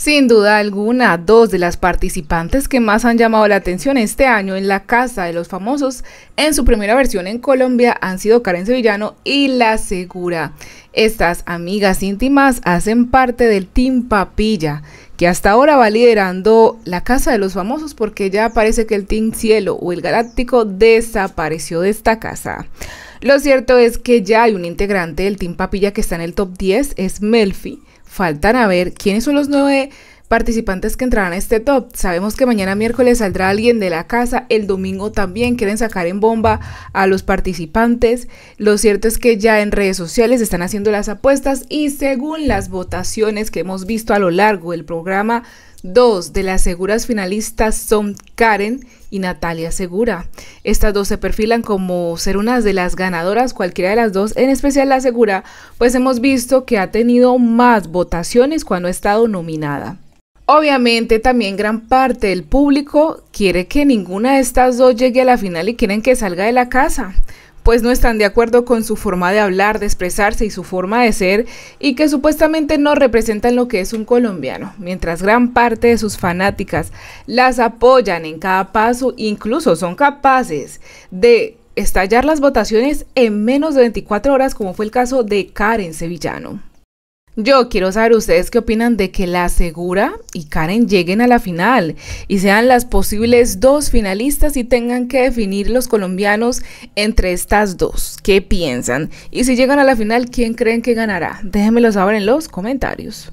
Sin duda alguna, dos de las participantes que más han llamado la atención este año en la Casa de los Famosos en su primera versión en Colombia han sido Karen Sevillano y La Segura. Estas amigas íntimas hacen parte del Team Papilla, que hasta ahora va liderando la Casa de los Famosos porque ya parece que el Team Cielo o el Galáctico desapareció de esta casa. Lo cierto es que ya hay un integrante del Team Papilla que está en el top 10, es Melfi. Faltan a ver quiénes son los nueve participantes que entrarán a este top. Sabemos que mañana miércoles saldrá alguien de la casa, el domingo también quieren sacar en bomba a los participantes. Lo cierto es que ya en redes sociales están haciendo las apuestas y según las votaciones que hemos visto a lo largo del programa, Dos de las seguras finalistas son Karen y Natalia Segura. Estas dos se perfilan como ser unas de las ganadoras, cualquiera de las dos, en especial la Segura, pues hemos visto que ha tenido más votaciones cuando ha estado nominada. Obviamente también gran parte del público quiere que ninguna de estas dos llegue a la final y quieren que salga de la casa, pues no están de acuerdo con su forma de hablar, de expresarse y su forma de ser y que supuestamente no representan lo que es un colombiano, mientras gran parte de sus fanáticas las apoyan en cada paso, incluso son capaces de estallar las votaciones en menos de 24 horas como fue el caso de Karen Sevillano. Yo quiero saber ustedes qué opinan de que la Segura y Karen lleguen a la final y sean las posibles dos finalistas y tengan que definir los colombianos entre estas dos. ¿Qué piensan? Y si llegan a la final, ¿quién creen que ganará? Déjenmelo saber en los comentarios.